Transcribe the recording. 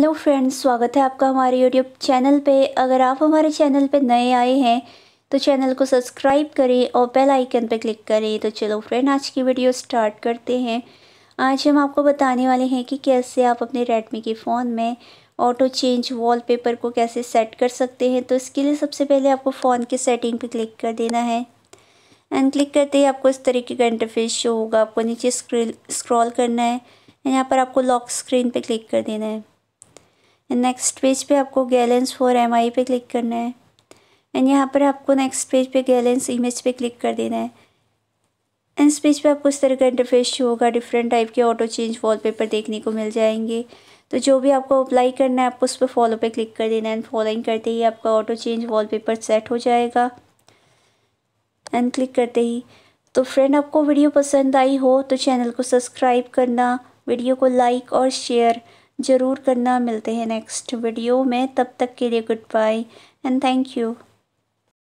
hello friends स्वागत है आपका हमारे यूट्यूब चैनल पे अगर आप हमारे चैनल पे नए आए हैं तो चैनल को सब्सक्राइब करें और बेल आइकन पे क्लिक करें तो चलो फ्रेंड आज की वीडियो स्टार्ट करते हैं आज हम आपको बताने वाले हैं कि कैसे आप अपने रेडमी के फ़ोन में ऑटो चेंज वॉलपेपर को कैसे सेट कर सकते हैं तो इसके लिए सबसे पहले आपको फ़ोन के सेटिंग पर क्लिक कर देना है एंड क्लिक करते ही आपको इस तरीके का इंटरफेस शो होगा आपको नीचे स्क्रॉल करना है यहाँ पर आपको लॉक स्क्रीन पे क्लिक कर देना है नेक्स्ट पेज पे आपको गैलेंस फॉर एम आई पे क्लिक करना है एंड यहाँ पर आपको नेक्स्ट पेज पे गैलेंस इमेज पे क्लिक कर देना है एंड इस पेज पे आपको इस तरह का इंटरफेस शो होगा डिफरेंट टाइप के ऑटो चेंज वॉलपेपर देखने को मिल जाएंगे तो जो भी आपको अप्लाई करना है आपको उस पर फॉलो पे क्लिक कर देना है एंड फॉलोइंग करते ही आपका ऑटो चेंज वॉलपेपर सेट हो जाएगा एंड क्लिक करते ही तो फ्रेंड आपको वीडियो पसंद आई हो तो चैनल को सब्सक्राइब करना वीडियो को लाइक और शेयर ज़रूर करना मिलते हैं नेक्स्ट वीडियो में तब तक के लिए good bye and thank you